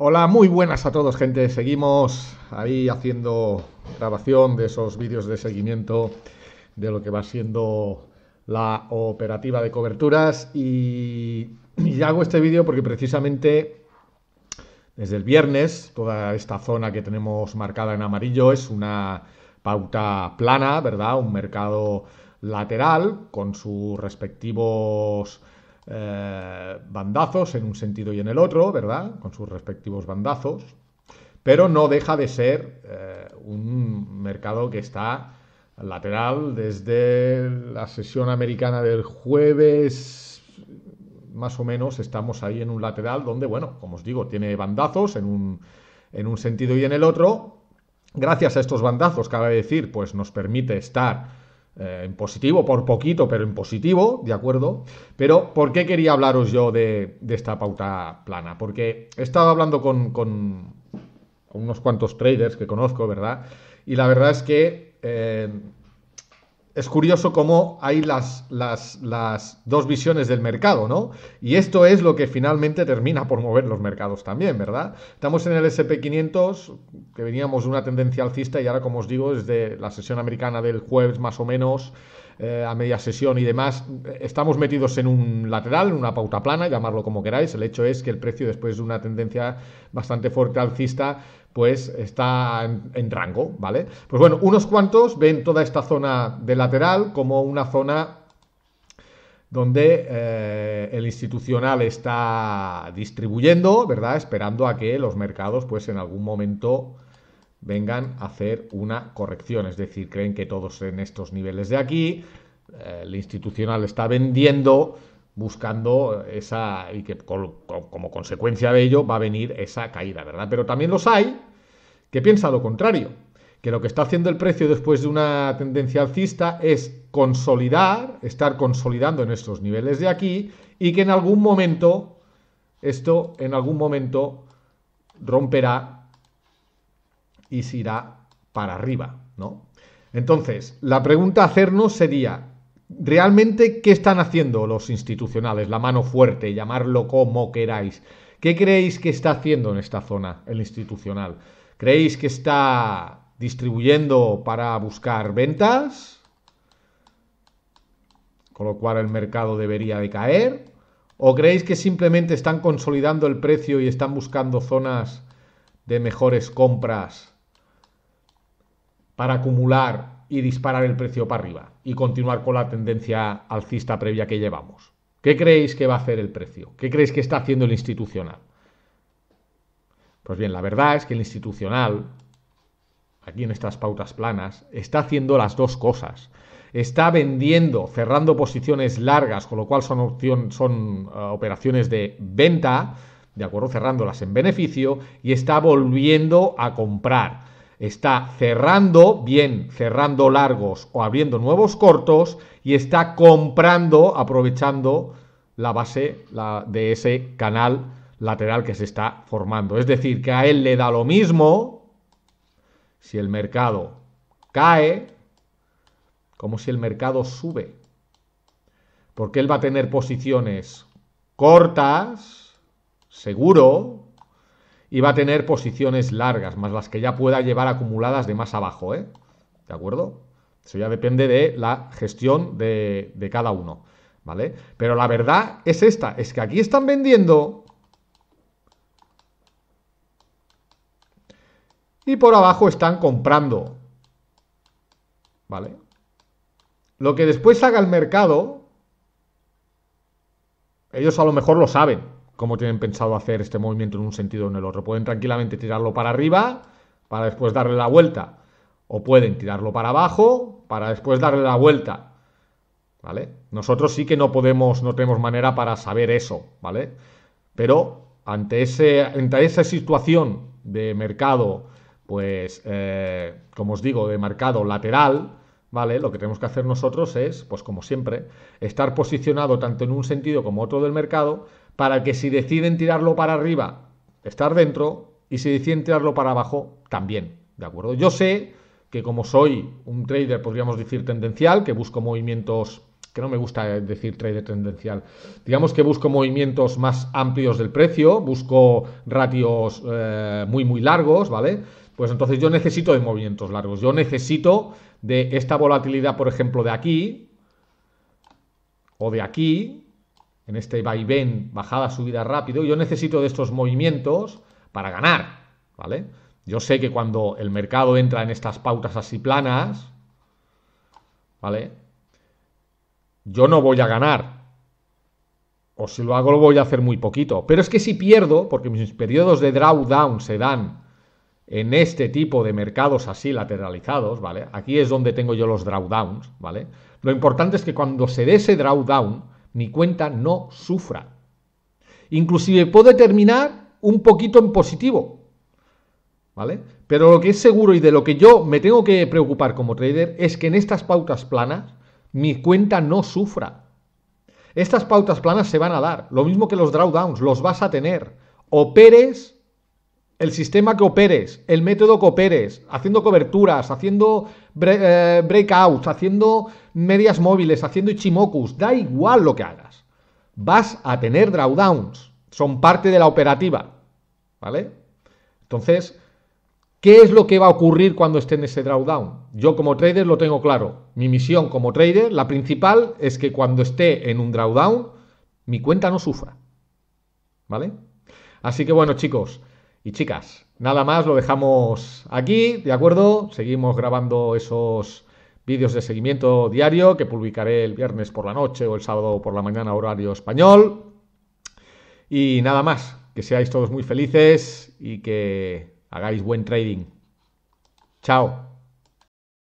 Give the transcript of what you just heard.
Hola, muy buenas a todos, gente. Seguimos ahí haciendo grabación de esos vídeos de seguimiento de lo que va siendo la operativa de coberturas. Y, hago este vídeo porque precisamente desde el viernes, toda esta zona que tenemos marcada en amarillo es una pauta plana, ¿verdad? Un mercado lateral con sus respectivos eh, bandazos en un sentido y en el otro, ¿verdad? Con sus respectivos bandazos. Pero no deja de ser eh, un mercado que está lateral desde la sesión americana del jueves, más o menos estamos ahí en un lateral donde, bueno, como os digo, tiene bandazos en un, en un sentido y en el otro. Gracias a estos bandazos, cabe decir, pues nos permite estar eh, en positivo, por poquito, pero en positivo, ¿de acuerdo? Pero, ¿por qué quería hablaros yo de, esta pauta plana? Porque he estado hablando con, unos cuantos traders que conozco, ¿verdad? Y la verdad es que eh, es curioso cómo hay las, dos visiones del mercado, ¿no? Y esto es lo que finalmente termina por mover los mercados también, ¿verdad? Estamos en el SP500, que veníamos de una tendencia alcista y ahora, como os digo, desde la sesión americana del jueves más o menos, eh, a media sesión y demás, estamos metidos en un lateral, en una pauta plana, llamarlo como queráis. El hecho es que el precio, después de una tendencia bastante fuerte alcista, pues está en, rango, ¿vale? Pues bueno, unos cuantos ven toda esta zona de lateral como una zona donde eh, el institucional está distribuyendo, ¿verdad? Esperando a que los mercados, pues en algún momento vengan a hacer una corrección. Es decir, creen que todos en estos niveles de aquí, eh, el institucional está vendiendo buscando esa y que como consecuencia de ello va a venir esa caída, ¿verdad? Pero también los hay que piensan lo contrario, que lo que está haciendo el precio después de una tendencia alcista es consolidar, estar consolidando en estos niveles de aquí y que en algún momento esto en algún momento romperá y se irá para arriba, ¿no? Entonces, la pregunta a hacernos sería, ¿realmente qué están haciendo los institucionales? La mano fuerte, llamarlo como queráis. ¿Qué creéis que está haciendo en esta zona el institucional? ¿Creéis que está distribuyendo para buscar ventas? Con lo cual el mercado debería de caer. ¿O creéis que simplemente están consolidando el precio y están buscando zonas de mejores compras para acumular y disparar el precio para arriba y continuar con la tendencia alcista previa que llevamos. ¿Qué creéis que va a hacer el precio? ¿Qué creéis que está haciendo el institucional? Pues bien, la verdad es que el institucional, aquí en estas pautas planas, está haciendo las dos cosas. Está vendiendo, cerrando posiciones largas, con lo cual son, opción, son eh, operaciones de venta, de acuerdo, cerrándolas en beneficio, y está volviendo a comprar Está cerrando, bien, cerrando largos o abriendo nuevos cortos y está comprando, aprovechando la base de ese canal lateral que se está formando. Es decir, que a él le da lo mismo si el mercado cae como si el mercado sube. Porque él va a tener posiciones cortas, seguro, y va a tener posiciones largas, más las que ya pueda llevar acumuladas de más abajo, ¿eh? ¿De acuerdo? Eso ya depende de la gestión de, de cada uno, ¿vale? Pero la verdad es esta, es que aquí están vendiendo y por abajo están comprando, ¿vale? Lo que después haga el mercado, ellos a lo mejor lo saben, cómo tienen pensado hacer este movimiento en un sentido o en el otro. Pueden tranquilamente tirarlo para arriba para después darle la vuelta. O pueden tirarlo para abajo para después darle la vuelta. ¿Vale? Nosotros sí que no podemos, no tenemos manera para saber eso, ¿vale? Pero ante, ese, ante esa situación de mercado, pues, eh, como os digo, de mercado lateral, ¿vale? Lo que tenemos que hacer nosotros es, pues como siempre, estar posicionado tanto en un sentido como otro del mercado para que si deciden tirarlo para arriba, estar dentro, y si deciden tirarlo para abajo, también, ¿de acuerdo? Yo sé que como soy un trader, podríamos decir, tendencial, que busco movimientos, que no me gusta decir trader tendencial, digamos que busco movimientos más amplios del precio, busco ratios eh, muy, muy largos, ¿vale? Pues entonces yo necesito de movimientos largos, yo necesito de esta volatilidad, por ejemplo, de aquí, o de aquí, en este vaivén, bajada, subida rápido, yo necesito de estos movimientos para ganar, ¿vale? Yo sé que cuando el mercado entra en estas pautas así planas, ¿vale? Yo no voy a ganar. O si lo hago, lo voy a hacer muy poquito. Pero es que si pierdo, porque mis periodos de drawdown se dan en este tipo de mercados así lateralizados, ¿vale? Aquí es donde tengo yo los drawdowns, ¿vale? Lo importante es que cuando se dé ese drawdown, mi cuenta no sufra. Inclusive puede terminar un poquito en positivo, ¿vale? Pero lo que es seguro y de lo que yo me tengo que preocupar como trader es que en estas pautas planas mi cuenta no sufra. Estas pautas planas se van a dar, lo mismo que los drawdowns, los vas a tener. Operes el sistema que operes, el método que operes, haciendo coberturas, haciendo eh, breakouts, haciendo medias móviles, haciendo ichimokus, da igual lo que hagas. Vas a tener drawdowns, son parte de la operativa, ¿vale? Entonces, ¿qué es lo que va a ocurrir cuando esté en ese drawdown? Yo como trader lo tengo claro. Mi misión como trader, la principal, es que cuando esté en un drawdown, mi cuenta no sufra, ¿vale? Así que bueno, chicos y chicas, Nada más, lo dejamos aquí, ¿de acuerdo? Seguimos grabando esos vídeos de seguimiento diario que publicaré el viernes por la noche o el sábado por la mañana horario español. Y nada más, que seáis todos muy felices y que hagáis buen trading. Chao.